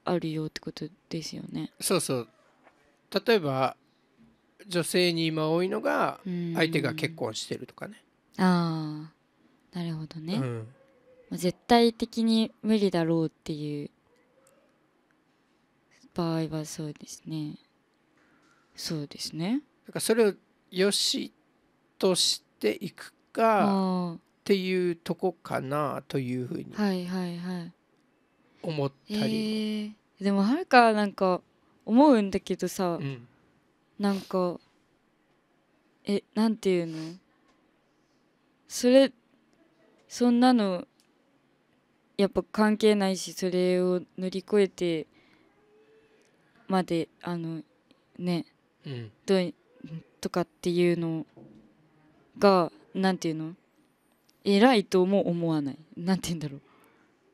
あるよってことですよね。そうそう例えば女性に今多いのが相手が結婚してるとかね。ああなるほどね、うん、絶対的に無理だろうっていう場合はそうですね。そうですね。だからそれをよしとしていくかっていうとこかなというふうに思ったり、はいはいはいえー、でもはるかなんか思うんだけどさ、うん、なんかえなんていうのそれそんなのやっぱ関係ないしそれを乗り越えてまであのね、うん、とかっていうのがなんていうの偉いとも思わないなんて言うんだろう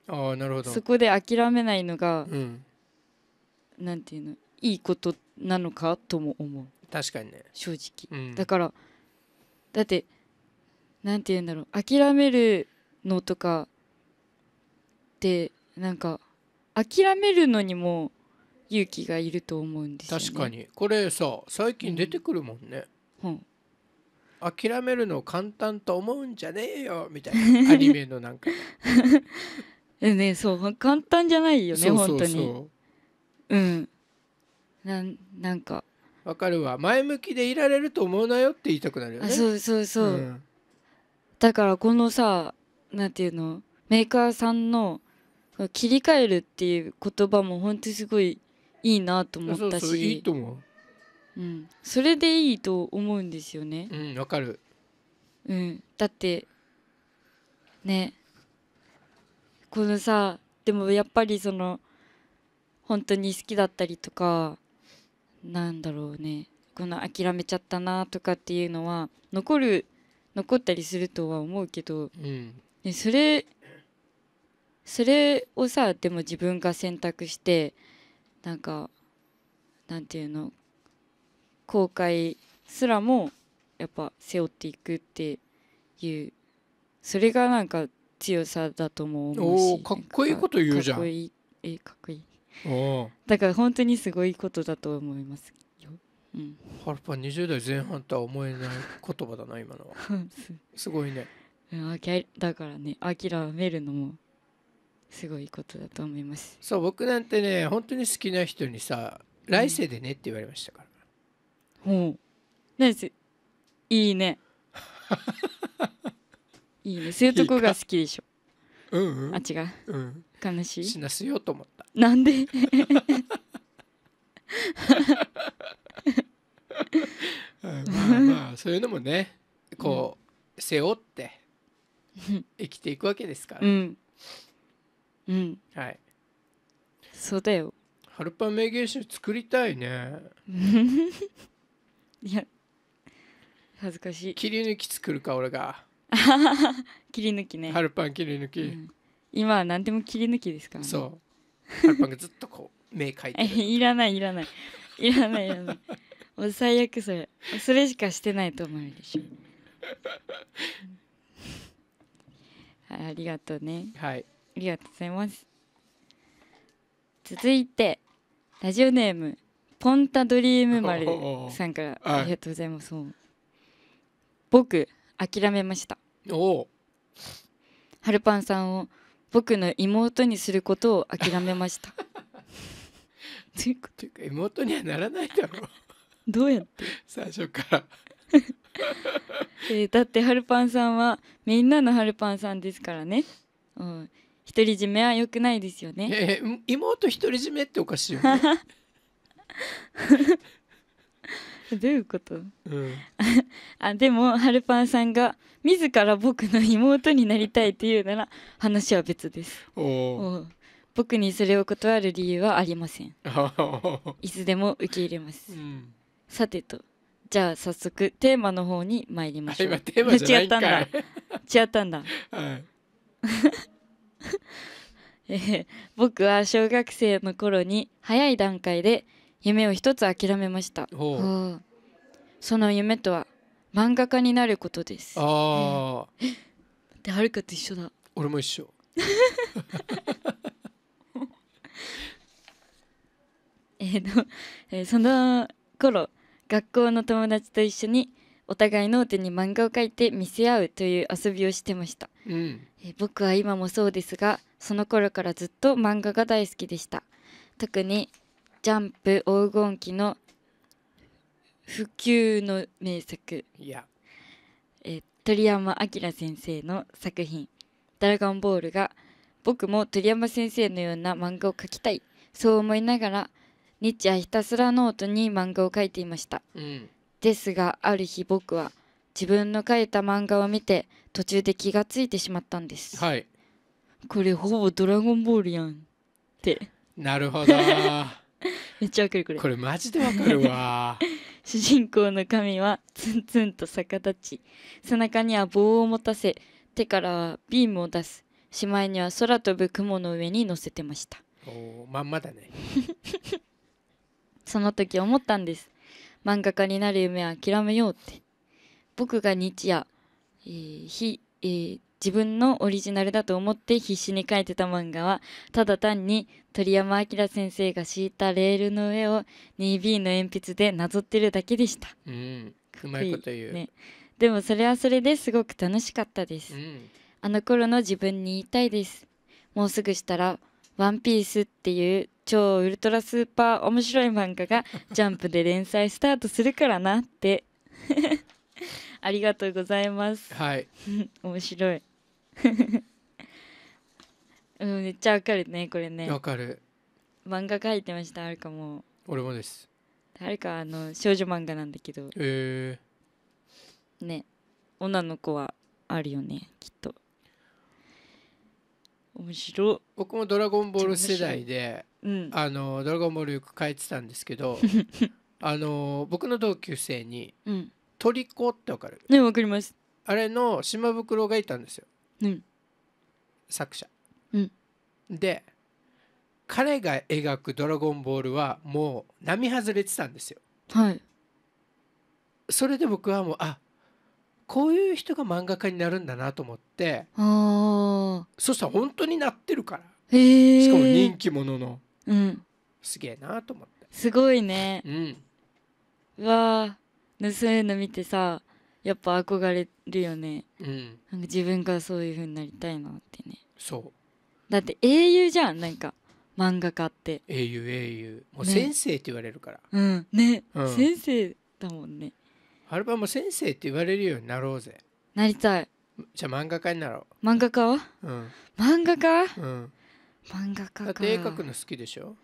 ああなるほどそこで諦めないのが、うん、なんていうのいいことなのかとも思う確かにね正直、うん、だからだってなんて言うんだろう諦めるのとかってなんか諦めるのにも勇気がいると思うんですよ、ね、確かにこれさ最近出てくるもんね、うん、うん、諦めるの簡単と思うんじゃねえよみたいなアニメのなんか ねそう簡単じゃないよね本当にうんななんかわかるわ前向きでいられると思うなよって言いたくなるよねあそうそうそう、うん、だからこのさなんていうのメーカーさんの切り替えるっていう言葉も本当すごいいいなと思ったしそうそういいと思ううん、それでいいと思うんですよね。うんわかる、うん、だってねこのさでもやっぱりその本当に好きだったりとかなんだろうねこの諦めちゃったなとかっていうのは残る残ったりするとは思うけど、うん、でそれそれをさでも自分が選択してなんかなんていうの後悔すらもやっぱ背負っていくっていうそれがなんか強さだと思うしかっこいいこと言うじゃんかっこいいえかっこいいだから本当にすごいことだと思いますよ、うん、ハルパ20代前半とは思えない言葉だな今のは すごいね、うん、だからね諦めるのもすごいことだと思いますそう僕なんてね本当に好きな人にさ来世でねって言われましたから、うん何せいいね いいねそういうとこが好きでしょうん、うん、あ違ううん悲しい死なせようと思ったなんで まあまあそういうのもねこう、背負って生きていくわけですから、うんうんはいそうだよハルパン名言集作りたいね いや恥ずかしい切り抜き作るか俺が 切り抜きね春パン切り抜き、うん、今は何でも切り抜きですから、ね、そう春パンがずっとこう目描いてる いらないいらないいらないいらないもう最悪それそれしかしてないと思うでしょはい、ありがとうねはいありがとうございます続いてラジオネームポンタドリームマ丸さんからありがとうございます。僕諦めました。おハルパンさんを僕の妹にすることを諦めました。ということか妹にはならないだろう。どうやって最初から えー、だってハルパンさんはみんなのハルパンさんですからね。うん、独り占めは良くないですよね。えー、妹独り占めっておかしいよね。どういうこと、うん、あでもハルパンさんが自ら僕の妹になりたいというなら話は別です僕にそれを断る理由はありません いつでも受け入れます、うん、さてとじゃあ早速テーマの方に参りましょう違ったんだ違ったんだ、え僕は小学生の頃に早い段階で「夢を一つ諦めましたその夢とは漫画家になることですああ、ではるかと一緒だ俺も一緒 えの、えー、その頃学校の友達と一緒にお互いの手に漫画を描いて見せ合うという遊びをしてました、うん、え僕は今もそうですがその頃からずっと漫画が大好きでした特にジャンプ黄金期の普及の名作、え鳥山明先生の作品「ドラゴンボール」が僕も鳥山先生のような漫画を描きたいそう思いながら日夜ひたすらノートに漫画を描いていました、うん、ですがある日僕は自分の描いた漫画を見て途中で気がついてしまったんです、はい、これほぼ「ドラゴンボール」やんってなるほど めっちゃわかるこれこれマジでわかるわ 主人公の神はツンツンと逆立ち背中には棒を持たせ手からはビームを出すしまいには空飛ぶ雲の上に乗せてましたおまんまだね その時思ったんです漫画家になる夢は諦めようって僕が日夜、えー、日、えー、自分のオリジナルだと思って必死に書いてた漫画は、ただ単に鳥山明先生が敷いたレールの上を 2B の鉛筆でなぞってるだけでした。うん、うまいこと言う。ね、でもそれはそれですごく楽しかったです。うん、あの頃の自分に言いたいです。もうすぐしたら、ワンピースっていう超ウルトラスーパー面白い漫画がジャンプで連載スタートするからなってありがとうございます。はい。面白い。うん、めっちゃわかるねこれねわかる漫画描いてましたはるかも俺もですはるかあの少女漫画なんだけどええー、ね女の子はあるよねきっと面白僕も「ドラゴンボール」世代で「うん、あのドラゴンボール」よく書いてたんですけど あの僕の同級生に「うん、トリコ」ってわかるねわかりますあれの島袋がいたんですようん作者、うんで彼が描く「ドラゴンボール」はもう並外れてたんですよはいそれで僕はもうあこういう人が漫画家になるんだなと思ってああそしたら本当になってるからへえしかも人気者のうんすげえなと思ってすごいねうんうわーそういうの見てさやっぱ憧れるよね、うん、なんか自分がそういうふうになりたいなってねそうだって英雄じゃんなんか漫画家って英雄英雄もう先生って言われるから、ね、うんね、うん、先生だもんねアルバム先生って言われるようになろうぜなりたいじゃあ漫画家になろう漫画家は、うん、漫画家、うん、漫画家か絵描くの好きでしょ好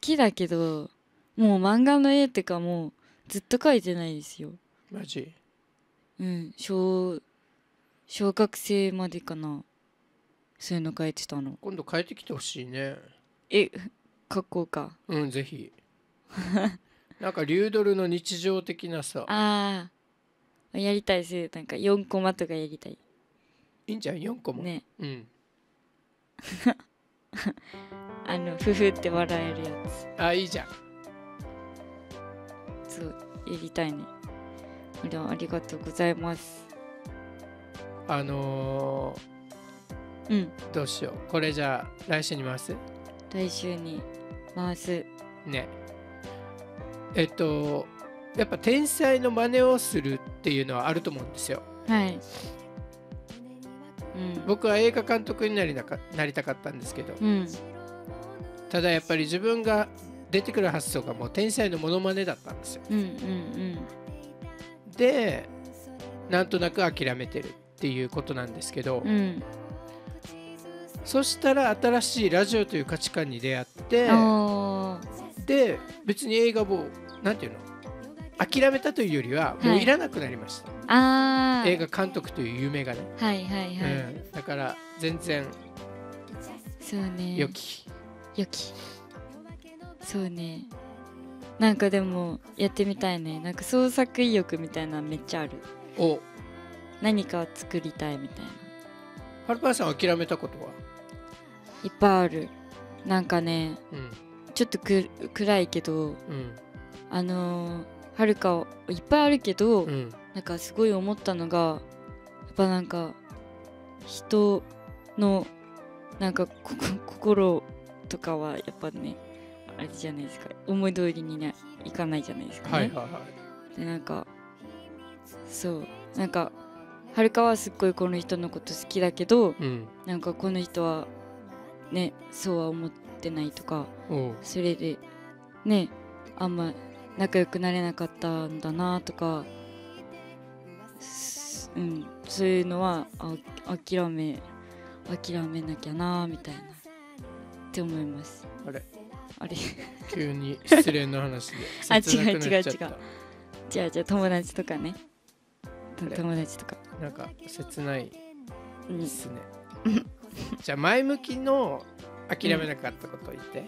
きだけどもう漫画の絵ってかもうずっと描いてないですよマジうん小小学生までかなそういうの書いてたの今度変えてきてほしいねえ書こうかうんぜひ なんかリュードルの日常的なさああやりたいすなんか4コマとかやりたいいいんじゃん4コマねうん あのふふって笑えるやつあいいじゃんそうやりたいねあありがとうございますあのー、うんどうしようこれじゃあ来週に回す来週に回すねえっとやっぱ天才の真似をするっていうのはあると思うんですよはい、うん、僕は映画監督になりなかなりたかったんですけど、うん、ただやっぱり自分が出てくる発想がもう天才のものまねだったんですよ、うんうんうんでなんとなく諦めてるっていうことなんですけど、うん、そしたら新しいラジオという価値観に出会ってで別に映画もんていうの諦めたというよりはもういらなくなりました、はい、映画監督という夢がね、はいはいはい、うん、だから全然そうね良き良きそうねなんかでもやってみたいねなんか創作意欲みたいなめっちゃあるお何かを作りたいみたいなはるぱさん諦めたことはいっぱいあるなんかね、うん、ちょっとく暗いけど、うん、あのー、はるかをいっぱいあるけど、うん、なんかすごい思ったのがやっぱなんか人のなんか 心とかはやっぱねあれじゃないですか思い通りにねいかないじゃないですか、ね、はいはいはいでなんかそうなんかはるかはすっごいこの人のこと好きだけど、うん、なんかこの人はねそうは思ってないとかそれでねあんま仲良くなれなかったんだなとか、うん、そういうのはあ諦め諦めなきゃなみたいなって思いますあれ急に失恋の話であ違う違う違うじゃあじゃあ友達とかね友達とかなんか切ないですね、うん、じゃあ前向きの諦めなかったこと言って、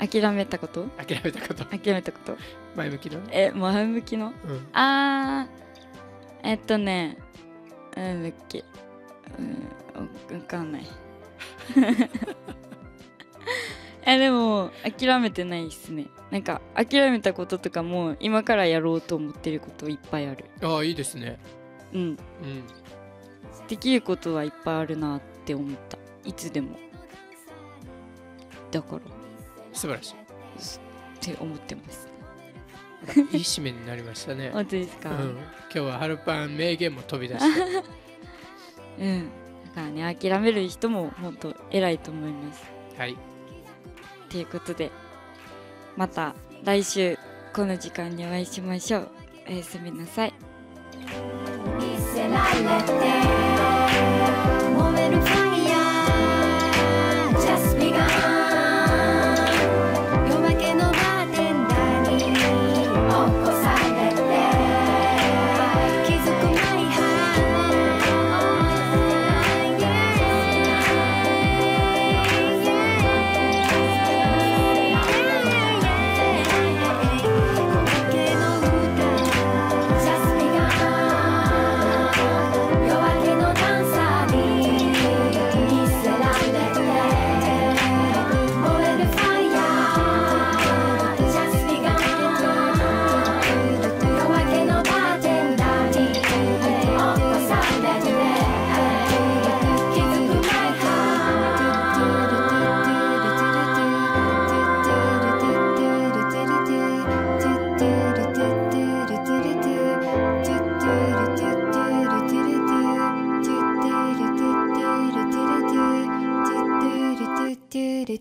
うん、諦めたこと諦めたこと諦めたこと前向きのえ前向きの、うん、あえっとね前向きうん分かんない えでも諦めてないっすねなんか諦めたこととかも今からやろうと思ってることいっぱいあるああいいですねうん、うん、できることはいっぱいあるなって思ったいつでもだから素晴らしいって思ってますいい締めになりましたね 本当ですか、うん、今日はハルパン名言も飛び出した うんだからね諦める人も本当偉いと思いますはいということでまた来週この時間にお会いしましょうおやすみなさい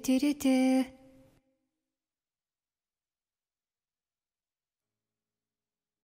do do do